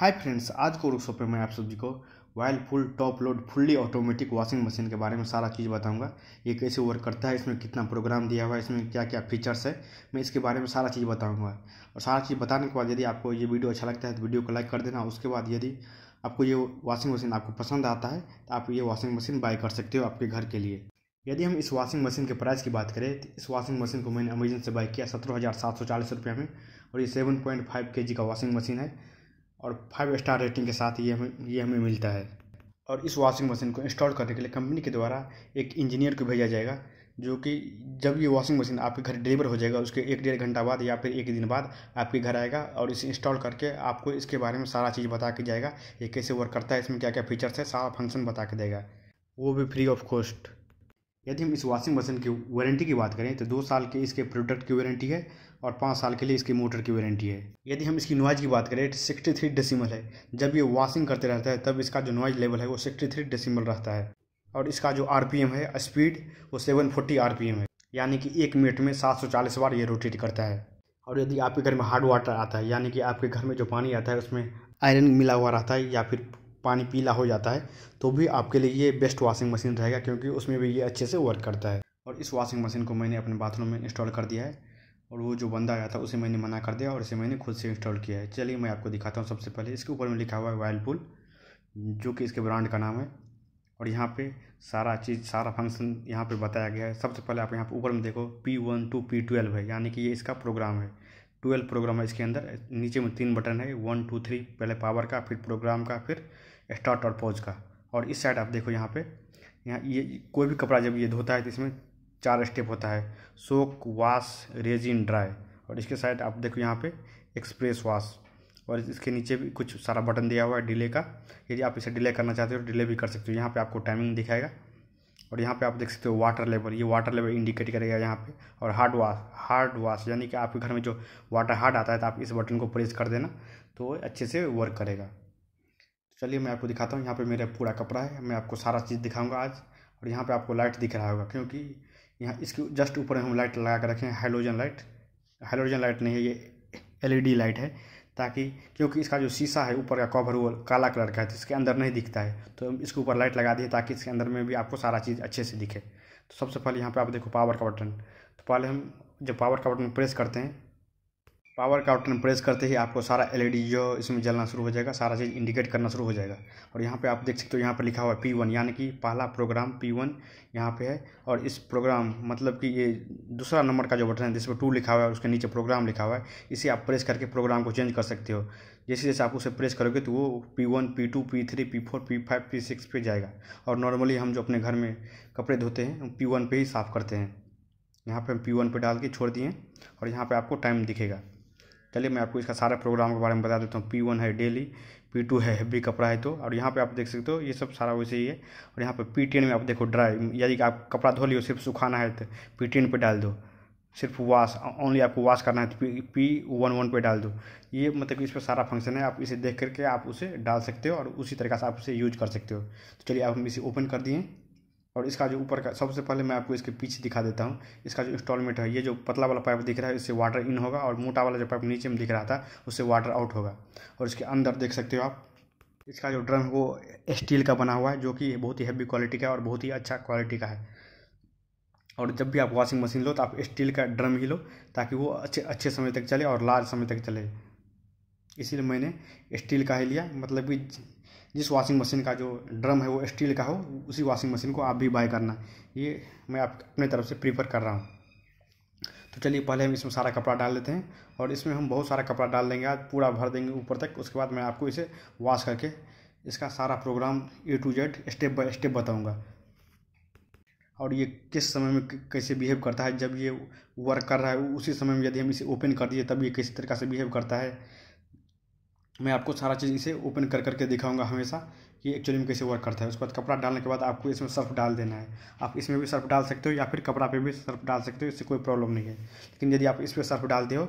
hi friends आज को रुक पे मैं आप सभी को Whirlpool top load fully automatic washing machine के बारे में सारा चीज़ बताऊंगा ये कैसे वर्क करता है इसमें कितना प्रोग्राम दिया हुआ है इसमें क्या क्या फीचर्स है मैं इसके बारे में सारा चीज़ बताऊंगा और सारा चीज़ बताने के बाद यदि आपको ये वीडियो अच्छा लगता है तो वीडियो को लाइक कर देना उसके बाद यदि आपको ये वॉशिंग मशीन आपको पसंद आता है तो आप ये वॉशिंग मशीन बाय कर सकते हो आपके घर के लिए यदि हम इस वॉशिंग मशीन के प्राइस की बात करें तो इस वॉशिंग मशीन को मैंने अमेजन से बाय किया सत्रह हज़ार सात सौ चालीस रुपये में और ये सेवन पॉइंट फाइव के जी का वॉशिंग मशीन है और फाइव स्टार रेटिंग के साथ ये हमें ये हमें मिलता है और इस वॉशिंग मशीन को इंस्टॉल करने के लिए कंपनी के द्वारा एक इंजीनियर को भेजा जाएगा जो कि जब ये वॉशिंग मशीन आपके घर डिलीवर हो जाएगा उसके एक डेढ़ घंटा बाद या फिर एक दिन बाद आपके घर आएगा और इसे इंस्टॉल करके आपको इसके बारे में सारा चीज़ बता के जाएगा ये कैसे वर्क करता है इसमें क्या क्या फीचर्स है सारा फंक्शन बता के देगा वो भी फ्री ऑफ कॉस्ट यदि हम इस वॉशिंग मशीन की वारंटी की बात करें तो दो साल के इसके प्रोडक्ट की वारंटी है और पाँच साल के लिए इसकी मोटर की वारंटी है यदि हम इसकी नॉइज़ की बात करें तो सिक्सटी थ्री डेसीमल है जब ये वॉशिंग करते रहता है तब इसका जो नॉइज़ लेवल है वो सिक्सटी थ्री डेसीमल रहता है और इसका जो आर है स्पीड वो सेवन फोर्टी आर है यानी कि एक मिनट में सात सौ चालीस बार ये रोटेट करता है और यदि आपके घर में हार्ड वाटर आता है यानी कि आपके घर में जो पानी आता है उसमें आयरन मिला हुआ रहता है या फिर पानी पीला हो जाता है तो भी आपके लिए ये बेस्ट वॉशिंग मशीन रहेगा क्योंकि उसमें भी ये अच्छे से वर्क करता है और इस वॉशिंग मशीन को मैंने अपने बाथरूम में इंस्टॉल कर दिया है और वो जो बंदा आया था उसे मैंने मना कर दिया और इसे मैंने खुद से इंस्टॉल किया है चलिए मैं आपको दिखाता हूँ सबसे पहले इसके ऊपर में लिखा हुआ है वायलपुल जो कि इसके ब्रांड का नाम है और यहाँ पे सारा चीज़ सारा फंक्शन यहाँ पे बताया गया है सबसे पहले आप यहाँ पे ऊपर में देखो P one two P twelve है यानी कि ये इसका प्रोग्राम है ट्वेल्व प्रोग्राम है इसके अंदर नीचे में तीन बटन है वन टू थ्री पहले पावर का फिर प्रोग्राम का फिर स्टार्ट और पॉज का और इस साइड आप देखो यहाँ पे यहाँ ये कोई भी कपड़ा जब ये धोता है तो इसमें चार स्टेप होता है सोक वाश रेजिन ड्राई और इसके साइड आप देखो यहाँ पे एक्सप्रेस वाश और इसके नीचे भी कुछ सारा बटन दिया हुआ है डिले का यदि आप इसे डिले करना चाहते हो डिले तो भी कर सकते हो यहाँ पर आपको टाइमिंग दिखाएगा और यहाँ पे आप देख सकते हो वाटर लेवल ये वाटर लेवल इंडिकेट करेगा यहाँ पे और हार्ड वाश हार्ड वाश यानी कि आपके घर में जो वाटर हार्ड आता है तो आप इस बटन को प्रेस कर देना तो अच्छे से वर्क करेगा चलिए मैं आपको दिखाता हूँ यहाँ पे मेरा पूरा कपड़ा है मैं आपको सारा चीज़ दिखाऊंगा आज और यहाँ पे आपको लाइट दिख रहा होगा क्योंकि यहाँ इसके जस्ट ऊपर हम लाइट लगा कर रखे हैं हेलोजन लाइट हाइड्रोजन लाइट नहीं है ये एलईडी लाइट e है ताकि क्योंकि इसका जो शीशा है ऊपर का कवर वो काला कलर का है तो इसके अंदर नहीं दिखता है तो हम इसके ऊपर लाइट लगा दिए ताकि इसके अंदर में भी आपको सारा चीज़ अच्छे से दिखे तो सबसे पहले यहाँ पर आप देखो पावर का बटन तो पहले हम जब पावर का बटन प्रेस करते हैं पावर का बटन प्रेस करते ही आपको सारा एलईडी जो इसमें जलना शुरू हो जाएगा सारा चीज़ इंडिकेट करना शुरू हो जाएगा और यहाँ पे आप देख सकते हो यहाँ पे लिखा हुआ है पी वन यानी कि पहला प्रोग्राम पी वन यहाँ पर है और इस प्रोग्राम मतलब कि ये दूसरा नंबर का जो बटन है जिसमें टू लिखा हुआ है उसके नीचे प्रोग्राम लिखा हुआ है इसे आप प्रेस करके प्रोग्राम को चेंज कर सकते हो जैसे जैसे आप उसे प्रेस करोगे तो वो P one P two P three P four P five P six पे जाएगा और नॉर्मली हम जो अपने घर में कपड़े धोते हैं पी वन पे ही साफ़ करते हैं यहाँ पे हम पी वन पर डाल के छोड़ दिए और यहाँ पे आपको टाइम दिखेगा चलिए मैं आपको इसका सारा प्रोग्राम के बारे में बता देता हूँ पी वन है डेली पी टू है हैवी कपड़ा है तो और यहाँ पे आप देख सकते हो ये सब सारा वैसे ही है और यहाँ पे पी एन में आप देखो ड्राई यदि आप कपड़ा धो लियो सिर्फ सुखाना है तो पी एन पर डाल दो सिर्फ वाश ओनली आपको वाश करना है तो पी वन वन पे डाल दो ये मतलब कि इस पर सारा फंक्शन है आप इसे देख करके आप उसे डाल सकते हो और उसी तरीके से आप उसे यूज कर सकते हो तो चलिए आप हम इसे ओपन कर दिए और इसका जो ऊपर का सबसे पहले मैं आपको इसके पीछे दिखा देता हूँ इसका जो इंस्टॉलमेंट है ये जो पतला वाला पाइप दिख रहा है इससे वाटर इन होगा और मोटा वाला जो पाइप नीचे में दिख रहा था उससे वाटर आउट होगा और इसके अंदर देख सकते हो आप इसका जो ड्रम है वो स्टील का बना हुआ है जो कि बहुत ही हैवी क्वालिटी का है और बहुत ही अच्छा क्वालिटी का है और जब भी आप वॉशिंग मशीन लो तो आप स्टील का ड्रम ही लो ताकि वो अच्छे अच्छे समय तक चले और लार्ज समय तक चले इसीलिए मैंने स्टील का ही लिया मतलब कि जिस वॉशिंग मशीन का जो ड्रम है वो स्टील का हो उसी वॉशिंग मशीन को आप भी बाय करना ये मैं आप अपने तरफ से प्रीफर कर रहा हूँ तो चलिए पहले हम इसमें सारा कपड़ा डाल लेते हैं और इसमें हम बहुत सारा कपड़ा डाल देंगे आज पूरा भर देंगे ऊपर तक उसके बाद मैं आपको इसे वॉश करके इसका सारा programme A to Z step by step बताऊँगा और ये किस समय में कैसे बिहेव करता है जब ये वर्क कर रहा है उसी समय में यदि हम इसे ओपन कर दिए तब ये किस तरीका से बिहेव करता है मैं आपको सारा चीज़ इसे ओपन कर करके दिखाऊंगा हमेशा कि एक्चुअली में कैसे वर्क करता है उसके बाद कपड़ा डालने के बाद आपको इसमें सर्फ डाल देना है आप इसमें भी सर्फ डाल सकते हो या फिर कपड़ा पे भी सर्फ डाल सकते हो इससे कोई प्रॉब्लम नहीं है लेकिन यदि आप इस पर सर्फ डालते हो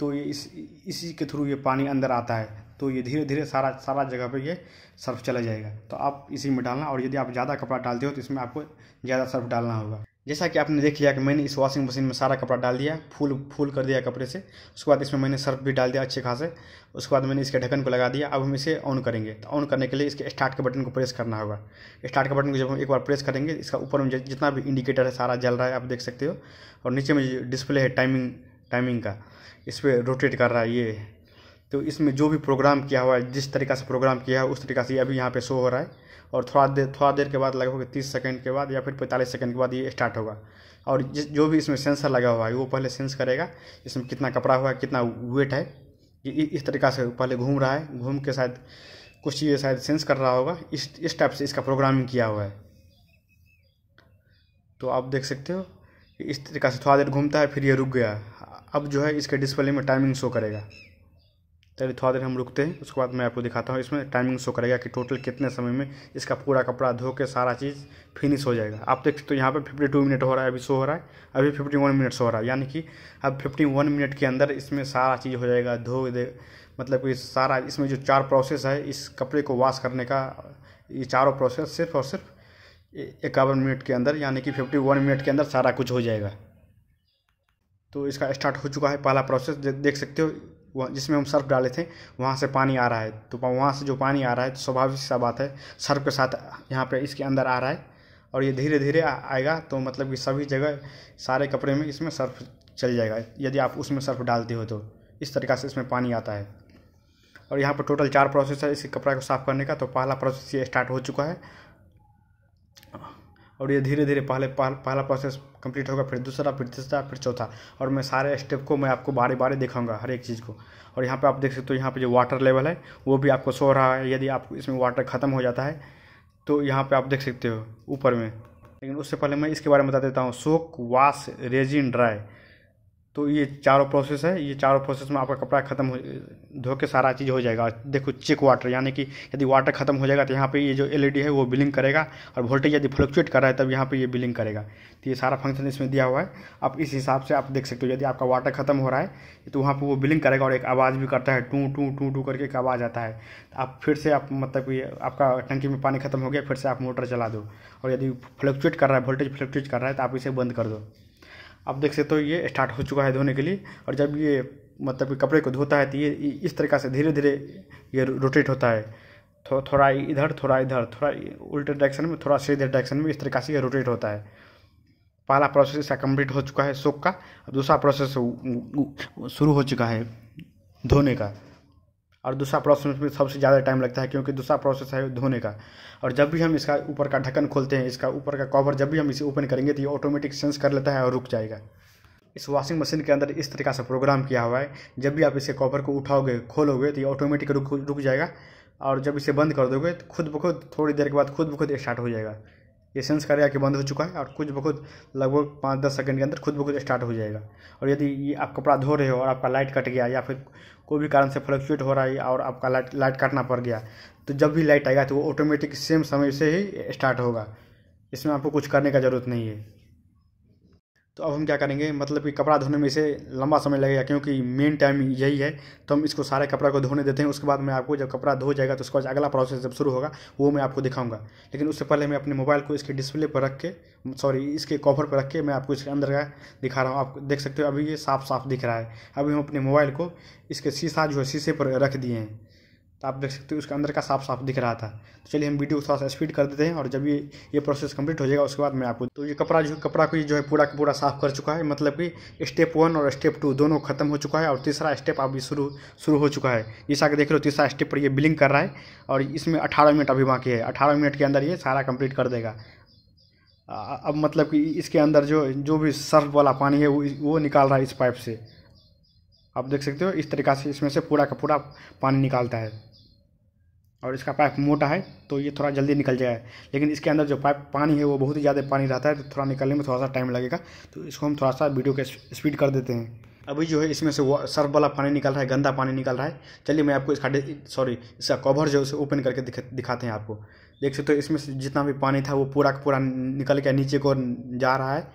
तो ये इस इसी के थ्रू ये पानी अंदर आता है तो ये धीरे धीरे सारा सारा जगह पर ये सर्फ चला जाएगा तो आप इसी में डालना और यदि आप ज़्यादा कपड़ा डालते हो तो इसमें आपको ज़्यादा सर्फ डालना होगा जैसा कि आपने देख लिया कि मैंने इस वॉशिंग मशीन में सारा कपड़ा डाल दिया फुल फुल कर दिया कपड़े से उसके बाद इसमें मैंने सर्फ भी डाल दिया अच्छे खासे उसके बाद मैंने इसके ढक्कन को लगा दिया अब हम इसे ऑन करेंगे तो ऑन करने के लिए इसके स्टार्ट के बटन को प्रेस करना होगा स्टार्ट के बटन को जब हम एक बार प्रेस करेंगे इसका ऊपर में जितना भी इंडिकेटर है सारा जल रहा है आप देख सकते हो और नीचे में डिस्प्ले है टाइमिंग टाइमिंग का इस पर रोटेट कर रहा है ये तो इसमें जो भी प्रोग्राम किया हुआ है जिस तरीका से प्रोग्राम किया है उस तरीका से अभी यहाँ पर शो हो रहा है और थोड़ा देर थोड़ा देर के बाद लगभग तीस सेकेंड के बाद या फिर पैंतालीस सेकेंड के बाद ये स्टार्ट होगा और जिस जो भी इसमें सेंसर लगा हुआ है वो पहले सेंस करेगा इसमें कितना कपड़ा हुआ है कितना वेट है इस तरीका से पहले घूम रहा है घूम के शायद कुछ चीज़ें शायद सेंस कर रहा होगा इस इस टाइप से इसका प्रोग्रामिंग किया हुआ है तो आप देख सकते हो इस तरीका से थोड़ा देर घूमता है फिर ये रुक गया अब जो है इसके डिस्प्ले में टाइमिंग शो करेगा चलिए थोड़ा देर हम रुकते हैं उसके बाद मैं आपको दिखाता हूँ इसमें टाइमिंग शो करेगा कि टोटल कितने समय में इसका पूरा कपड़ा धो के सारा चीज़ फिनिश हो जाएगा आप देख सकते हो यहाँ पे 52 मिनट हो रहा है अभी शो हो रहा है अभी 51 मिनट शो हो रहा है यानी कि अब 51 मिनट के अंदर इसमें सारा चीज़ हो जाएगा धो दे मतलब कि सारा इसमें जो चार प्रोसेस है इस कपड़े को वॉश करने का ये चारों प्रोसेस सिर्फ और सिर्फ इक्यावन मिनट के अंदर यानी कि फिफ्टी मिनट के अंदर सारा कुछ हो जाएगा तो इसका स्टार्ट हो चुका है पहला प्रोसेस देख सकते हो वह जिसमें हम सर्फ डाले थे वहाँ से पानी आ रहा है तो वहाँ से जो पानी आ रहा है तो स्वाभाविक सा बात है सर्फ के साथ यहाँ पे इसके अंदर आ रहा है और ये धीरे धीरे आएगा तो मतलब कि सभी जगह सारे कपड़े में इसमें सर्फ चल जाएगा यदि आप उसमें सर्फ डालते हो तो इस तरीक़ा से इसमें पानी आता है और यहाँ पर टोटल चार प्रोसेस है इसके कपड़ा को साफ़ करने का तो पहला प्रोसेस ये स्टार्ट हो चुका है और ये धीरे धीरे पहले पहला प्रोसेस कंप्लीट होगा फिर दूसरा फिर तीसरा फिर चौथा और मैं सारे स्टेप को मैं आपको बारी बारी दिखाऊंगा हर एक चीज़ को और यहाँ पे आप देख सकते हो यहाँ पे जो वाटर लेवल है वो भी आपको सो रहा है यदि आप इसमें वाटर ख़त्म हो जाता है तो यहाँ पर आप देख सकते हो ऊपर में लेकिन उससे पहले मैं इसके बारे में बता देता हूँ सोक वाश रेजिन ड्राई तो ये चारों प्रोसेस है ये चारों प्रोसेस में आपका कपड़ा ख़त्म हो धो के सारा चीज़ हो जाएगा देखो चेक वाटर यानी कि यदि वाटर ख़त्म हो जाएगा तो यहाँ पे ये जो एलईडी है वो बिलिंग करेगा और वोल्टेज यदि फ्लक्चुएट कर रहा है तब यहाँ पे ये बिलिंग करेगा तो ये सारा फंक्शन इसमें दिया हुआ है आप इस हिसाब से आप देख सकते हो यदि आपका वाटर ख़त्म हो रहा है तो वहाँ पर वो बिलिंग करेगा और एक आवाज़ भी करता है टू टू टू टू करके एक आवाज़ आता है आप फिर से आप मतलब कि आपका टंकी में पानी ख़त्म हो गया फिर से आप मोटर चला दो और यदि फ्लक्चुएट कर रहा है वोल्टेज फ्लक्चुएट कर रहा है तो आप इसे बंद कर दो आप देख सकते हो तो ये स्टार्ट हो चुका है धोने के लिए और जब ये मतलब कि कपड़े को धोता है तो ये इस तरीका से धीरे धीरे ये रोटेट होता है थो, थोड़ा इधर थोड़ा इधर थोड़ा उल्टे डायरेक्शन में थोड़ा सीधे डायरेक्शन में इस तरीका से ये रोटेट होता है पहला प्रोसेस इसका कम्प्लीट हो चुका है सोख का अब दूसरा प्रोसेस शुरू हो चुका है धोने का और दूसरा प्रोसेस में सबसे ज़्यादा टाइम लगता है क्योंकि दूसरा प्रोसेस है धोने का और जब भी हम इसका ऊपर का ढक्कन खोलते हैं इसका ऊपर का कवर जब भी हम इसे ओपन करेंगे तो ये ऑटोमेटिक सेंस कर लेता है और रुक जाएगा इस वॉशिंग मशीन के अंदर इस तरीके से प्रोग्राम किया हुआ है जब भी आप इसे कॉपर को उठाओगे खोलोगे तो ये ऑटोमेटिक रुक रुक जाएगा और जब इसे बंद कर दोगे तो खुद ब खुद थोड़ी देर के बाद खुद ब खुद स्टार्ट हो जाएगा ये सेंस करेगा कि बंद हो चुका है और कुछ बखुद लगभग पाँच दस सेकंड के अंदर खुद बखुद स्टार्ट हो जाएगा और यदि ये आप कपड़ा धो रहे हो और आपका लाइट कट गया या फिर कोई भी कारण से फ्लक्चुएट हो रहा है और आपका लाइट लाइट काटना पड़ गया तो जब भी लाइट आएगा तो वो ऑटोमेटिक सेम समय से ही स्टार्ट होगा इसमें आपको कुछ करने का ज़रूरत नहीं है तो अब हम क्या करेंगे मतलब कि कपड़ा धोने में इसे लंबा समय लगेगा क्योंकि मेन टाइम यही है तो हम इसको सारे कपड़ा को धोने देते हैं उसके बाद मैं आपको जब कपड़ा धो जाएगा तो उसके बाद अगला प्रोसेस जब शुरू होगा वो मैं आपको दिखाऊंगा लेकिन उससे पहले मैं अपने मोबाइल को इसके डिस्प्ले पर रख के सॉरी इसके कवर पर रख के मैं आपको इसके अंदर का दिखा रहा हूँ आप देख सकते हो अभी ये साफ साफ दिख रहा है अभी हम अपने मोबाइल को इसके शीशा जो है शीशे पर रख दिए हैं तो आप देख सकते हो उसके अंदर का साफ साफ दिख रहा था तो चलिए हम वीडियो को थोड़ा सा स्पीड कर देते हैं और जब ये ये प्रोसेस कंप्लीट हो जाएगा उसके बाद मैं आपको तो ये कपड़ा जो कपड़ा को जो है पूरा का पूरा साफ कर चुका है मतलब कि स्टेप वन और स्टेप टू दोनों खत्म हो चुका है और तीसरा स्टेप अभी शुरू शुरू हो चुका है जैसा आगे देख लो तीसरा स्टेप पर ये बिलिंग कर रहा है और इसमें अठारह मिनट अभी बाकी है अठारह मिनट के अंदर ये सारा कंप्लीट कर देगा अब मतलब कि इसके अंदर जो जो भी सर्फ वाला पानी है वो वो निकाल रहा है इस पाइप से आप देख सकते हो इस तरीका से इसमें से पूरा का पूरा पानी निकालता है और इसका पाइप मोटा है तो ये थोड़ा जल्दी निकल जाए लेकिन इसके अंदर जो पाइप पानी है वो बहुत ही ज़्यादा पानी रहता है तो थोड़ा निकलने में थोड़ा सा टाइम लगेगा तो इसको हम थोड़ा सा वीडियो के स्पीड कर देते हैं अभी जो है इसमें से सर्फ वाला पानी निकल रहा है गंदा पानी निकल रहा है चलिए मैं आपको इसका सॉरी इसका कवर जो है उसे ओपन करके दिख, दिखाते हैं आपको देख सकते हो तो इसमें से जितना भी पानी था वो पूरा का पूरा निकल के नीचे को जा रहा है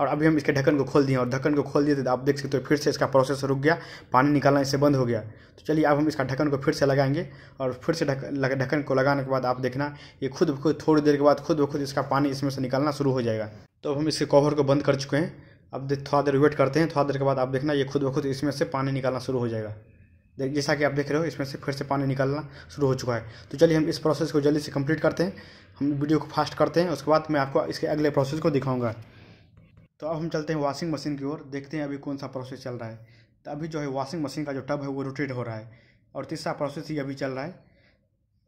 और अभी हम इसके ढक्कन को खोल दिए और ढक्कन को खोल दिए तो आप देख सकते हो फिर से इसका प्रोसेस रुक गया पानी निकालना इससे बंद हो गया तो चलिए अब हम इसका ढक्कन को फिर से लगाएंगे और फिर से ढक्कन को लगाने के बाद आप देखना ये खुद खुद थोड़ी देर के बाद खुद ब खुद इसका पानी इसमें से निकालना शुरू हो जाएगा तो अब हम इसके कवर को बंद कर चुके हैं अब थोड़ा देर वेट करते हैं थोड़ा देर के बाद आप देखना ये खुद ब खुद इसमें से पानी निकालना शुरू हो जाएगा जैसा कि आप देख रहे हो इसमें से फिर से पानी निकालना शुरू हो चुका है तो चलिए हम इस प्रोसेस को जल्दी से कंप्लीट करते हैं हम वीडियो को फास्ट करते हैं उसके बाद मैं आपको इसके अगले प्रोसेस को दिखाऊंगा तो अब हम चलते हैं वॉशिंग मशीन की ओर देखते हैं अभी कौन सा प्रोसेस चल रहा है तो अभी जो है वॉशिंग मशीन का जो टब है वो रोटेट हो रहा है और तीसरा प्रोसेस ही अभी चल रहा है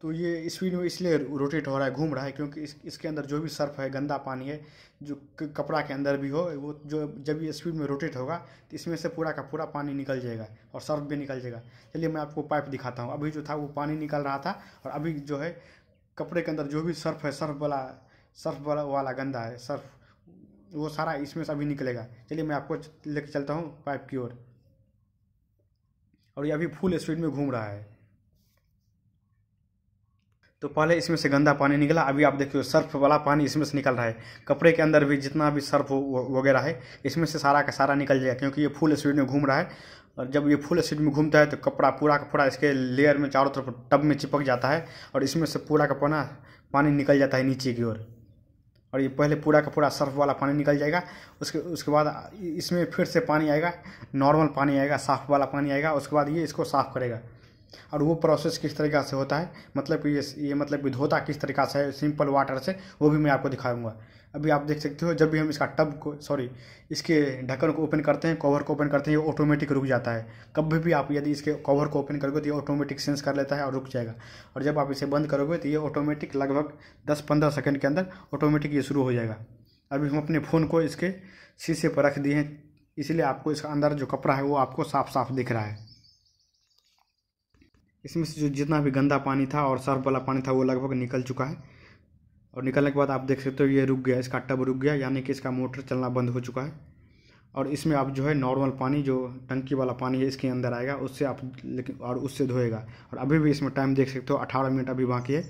तो ये स्पीड में इसलिए रोटेट हो रहा है घूम रहा है क्योंकि इस इसके अंदर जो भी सर्फ है गंदा पानी है जो कपड़ा के अंदर भी हो वो जो जब ये स्पीड में रोटेट होगा तो इसमें से पूरा का पूरा पानी निकल जाएगा और सर्फ भी निकल जाएगा चलिए मैं आपको पाइप दिखाता हूँ अभी जो था वो पानी निकल रहा था और अभी जो है कपड़े के अंदर जो भी सर्फ है सर्फ वाला सर्फ वाला वाला गंदा है सर्फ वो सारा इसमें से अभी निकलेगा चलिए मैं आपको लेके चलता हूँ पाइप की ओर और ये अभी फुल स्पीड में घूम रहा है तो पहले इसमें से गंदा पानी निकला अभी आप देखिए सर्फ वाला पानी इसमें से निकल रहा है कपड़े के अंदर भी जितना भी सर्फ वगैरह है इसमें से सारा का सारा निकल जाएगा क्योंकि ये फुल स्पीड में घूम रहा है और जब ये फुल स्पीड में घूमता है तो कपड़ा पूरा का पूरा इसके लेयर में चारों तरफ टब में चिपक जाता है और इसमें से पूरा का पाना पानी निकल जाता है नीचे की ओर और ये पहले पूरा का पूरा सर्फ वाला पानी निकल जाएगा उसके उसके बाद इसमें फिर से पानी आएगा नॉर्मल पानी आएगा साफ़ वाला पानी आएगा उसके बाद ये इसको साफ़ करेगा और वो प्रोसेस किस तरीक़े से होता है मतलब कि ये ये मतलब कि धोता किस तरीका से है सिंपल वाटर से वो भी मैं आपको दिखाऊंगा अभी आप देख सकते हो जब भी हम इसका टब को सॉरी इसके ढक्कन को ओपन करते हैं कवर को ओपन करते हैं ये ऑटोमेटिक रुक जाता है कभी भी आप यदि इसके कवर को ओपन करोगे तो ये ऑटोमेटिक सेंस कर लेता है और रुक जाएगा और जब आप इसे बंद करोगे तो ये ऑटोमेटिक लगभग दस पंद्रह सेकेंड के अंदर ऑटोमेटिक ये शुरू हो जाएगा अभी हम अपने फ़ोन को इसके शीशे पर रख दिए हैं इसीलिए आपको इसका अंदर जो कपड़ा है वो आपको साफ साफ दिख रहा है इसमें से जो जितना भी गंदा पानी था और सर्फ वाला पानी था वो लगभग निकल चुका है और निकलने के बाद आप देख सकते हो ये रुक गया इसका टब रुक गया यानी कि इसका मोटर चलना बंद हो चुका है और इसमें आप जो है नॉर्मल पानी जो टंकी वाला पानी है इसके अंदर आएगा उससे आप लेकिन और उससे धोएगा और अभी भी इसमें टाइम देख सकते हो अठारह मिनट अभी बाकी है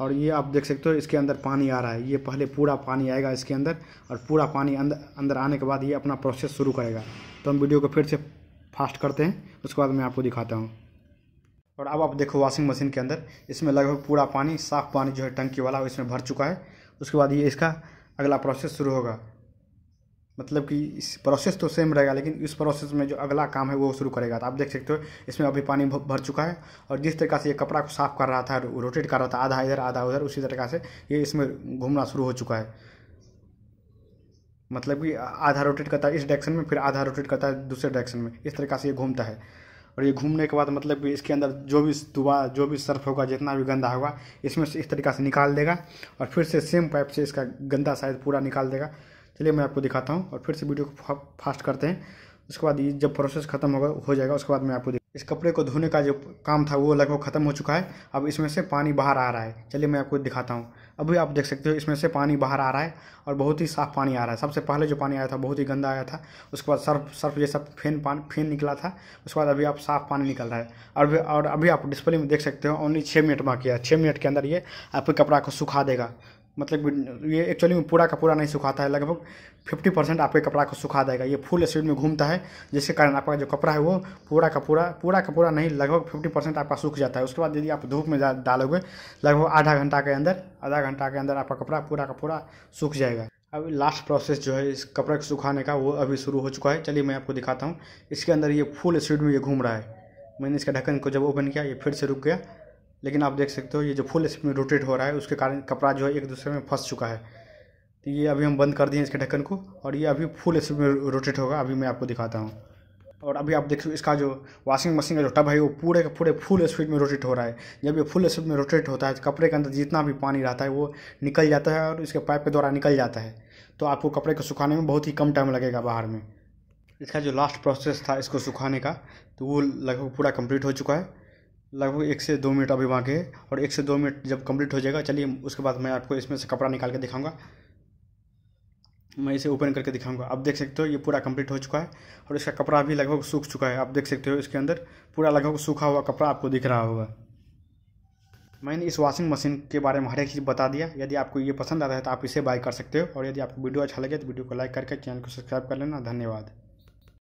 और ये आप देख सकते हो इसके अंदर पानी आ रहा है ये पहले पूरा पानी आएगा इसके अंदर और पूरा पानी अंदर अंदर आने के बाद ये अपना प्रोसेस शुरू करेगा तो हम वीडियो को फिर से फास्ट करते हैं उसके बाद मैं आपको दिखाता हूँ और अब आप देखो वॉशिंग मशीन के अंदर इसमें लगभग पूरा पानी साफ पानी जो है टंकी वाला इसमें भर चुका है उसके बाद ये इसका अगला प्रोसेस शुरू होगा मतलब कि इस प्रोसेस तो सेम रहेगा लेकिन इस प्रोसेस में जो अगला काम है वो शुरू करेगा तो आप देख सकते हो इसमें अभी पानी भर चुका है और जिस तरीका से ये कपड़ा को साफ कर रहा था रोटेट कर रहा था आधा इधर आधा उधर उसी तरीका से ये इसमें घूमना शुरू हो चुका है मतलब कि आधा रोटेट करता है इस डायरेक्शन में फिर आधा रोटेट करता है दूसरे डायरेक्शन में इस तरीका से ये घूमता है और ये घूमने के बाद मतलब कि इसके अंदर जो भी दुआ जो भी सर्फ होगा जितना भी गंदा होगा इसमें से इस तरीका से निकाल देगा और फिर से सेम पाइप से इसका गंदा साइज पूरा निकाल देगा चलिए मैं आपको दिखाता हूँ और फिर से वीडियो को फास्ट करते हैं उसके बाद ये जब प्रोसेस खत्म होगा हो जाएगा उसके बाद मैं आपको इस कपड़े को धोने का जो काम था वो लगभग ख़त्म हो चुका है अब इसमें से पानी बाहर आ रहा है चलिए मैं आपको दिखाता हूँ अभी आप देख सकते हो इसमें से पानी बाहर आ रहा है और बहुत ही साफ़ पानी आ रहा है सबसे पहले जो पानी आया था बहुत ही गंदा आया था उसके बाद सर्फ सर्फ जैसा फेन पान फेन निकला था उसके बाद अभी आप साफ़ पानी निकल रहा है और भी और अभी आप डिस्प्ले में देख सकते हो ओनली छः मिनट बाकी है छः मिनट के अंदर ये आपके कपड़ा को सुखा देगा मतलब ये एक्चुअली में पूरा का पूरा नहीं सुखाता है लगभग 50 परसेंट आपके कपड़ा को सुखा देगा ये फुल स्पीड में घूमता है जिसके कारण आपका जो कपड़ा है वो पूरा का पूरा पूरा का पूरा नहीं लगभग 50 परसेंट आपका सूख जाता है उसके बाद यदि आप धूप में डालोगे लगभग आधा घंटा के अंदर आधा घंटा के अंदर आपका कपड़ा पूरा का पूरा सूख जाएगा अब लास्ट प्रोसेस जो है इस कपड़े को सुखाने का वो अभी शुरू हो चुका है चलिए मैं आपको दिखाता हूँ इसके अंदर ये फुल स्पीड में ये घूम रहा है मैंने इसका ढक्कन को जब ओपन किया ये फिर से रुक गया लेकिन आप देख सकते हो ये जो फुल स्पीड में रोटेट हो रहा है उसके कारण कपड़ा जो है एक दूसरे में फंस चुका है तो ये अभी हम बंद कर दिए इसके ढक्कन को और ये अभी फुल स्पीड में रोटेट होगा अभी मैं आपको दिखाता हूँ और अभी आप देख इसका जो वॉशिंग मशीन का जो टब है वो पूरे का पूरे फुल स्पीड में रोटेट हो रहा है जब ये फुल स्पीड में रोटेट होता है तो कपड़े के अंदर जितना भी पानी रहता है वो निकल जाता है और इसके पाइप के द्वारा निकल जाता है तो आपको कपड़े को सुखाने में बहुत ही कम टाइम लगेगा बाहर में इसका जो लास्ट प्रोसेस था इसको सुखाने का तो वो लगभग पूरा कंप्लीट हो चुका है लगभग एक से दो मिनट अभी वहाँ के और एक से दो मिनट जब कंप्लीट हो जाएगा चलिए उसके बाद मैं आपको इसमें से कपड़ा निकाल के दिखाऊंगा मैं इसे ओपन करके दिखाऊंगा आप देख सकते हो ये पूरा कंप्लीट हो चुका है और इसका कपड़ा भी लगभग सूख चुका है आप देख सकते हो इसके अंदर पूरा लगभग सूखा हुआ कपड़ा आपको दिख रहा होगा मैंने इस वॉशिंग मशीन के बारे में हर एक चीज़ बता दिया यदि आपको ये पसंद आता है तो आप इसे बाय कर सकते हो और यदि आपको वीडियो अच्छा लगे तो वीडियो को लाइक करके चैनल को सब्सक्राइब कर लेना धन्यवाद